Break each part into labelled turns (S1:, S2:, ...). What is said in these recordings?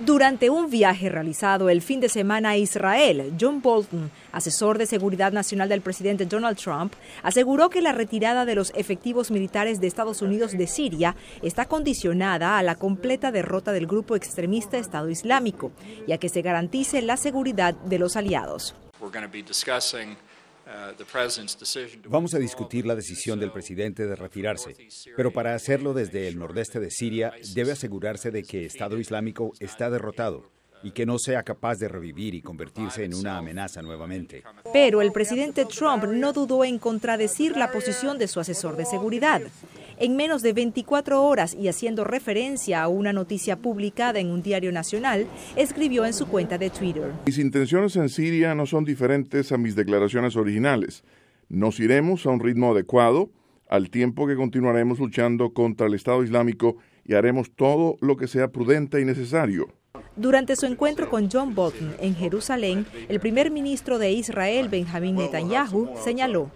S1: Durante un viaje realizado el fin de semana a Israel, John Bolton, asesor de seguridad nacional del presidente Donald Trump, aseguró que la retirada de los efectivos militares de Estados Unidos de Siria está condicionada a la completa derrota del grupo extremista Estado Islámico y a que se garantice la seguridad de los aliados. Uh, Vamos a discutir la
S2: decisión del presidente de retirarse, pero para hacerlo desde el nordeste de Siria debe asegurarse de que Estado Islámico está derrotado uh, y que no sea capaz de revivir y convertirse en una amenaza nuevamente.
S1: Pero el presidente Trump no dudó en contradecir la posición de su asesor de seguridad en menos de 24 horas y haciendo referencia a una noticia publicada en un diario nacional, escribió en su cuenta de Twitter.
S3: Mis intenciones en Siria no son diferentes a mis declaraciones originales. Nos iremos a un ritmo adecuado, al tiempo que continuaremos luchando contra el Estado Islámico y haremos todo lo que sea prudente y necesario.
S1: Durante su encuentro con John Bolton en Jerusalén, el primer ministro de Israel, Benjamin Netanyahu, señaló.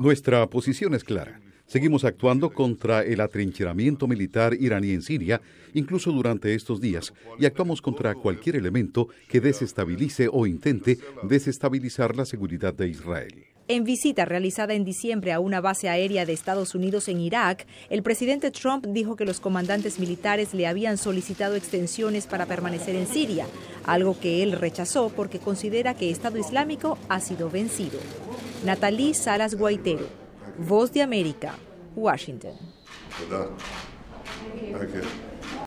S2: Nuestra posición es clara. Seguimos actuando contra el atrincheramiento militar iraní en Siria, incluso durante estos días, y actuamos contra cualquier elemento que desestabilice o intente desestabilizar la seguridad de Israel.
S1: En visita realizada en diciembre a una base aérea de Estados Unidos en Irak, el presidente Trump dijo que los comandantes militares le habían solicitado extensiones para permanecer en Siria, algo que él rechazó porque considera que Estado Islámico ha sido vencido. Natalie Salas Guaitero, Voz de América, Washington.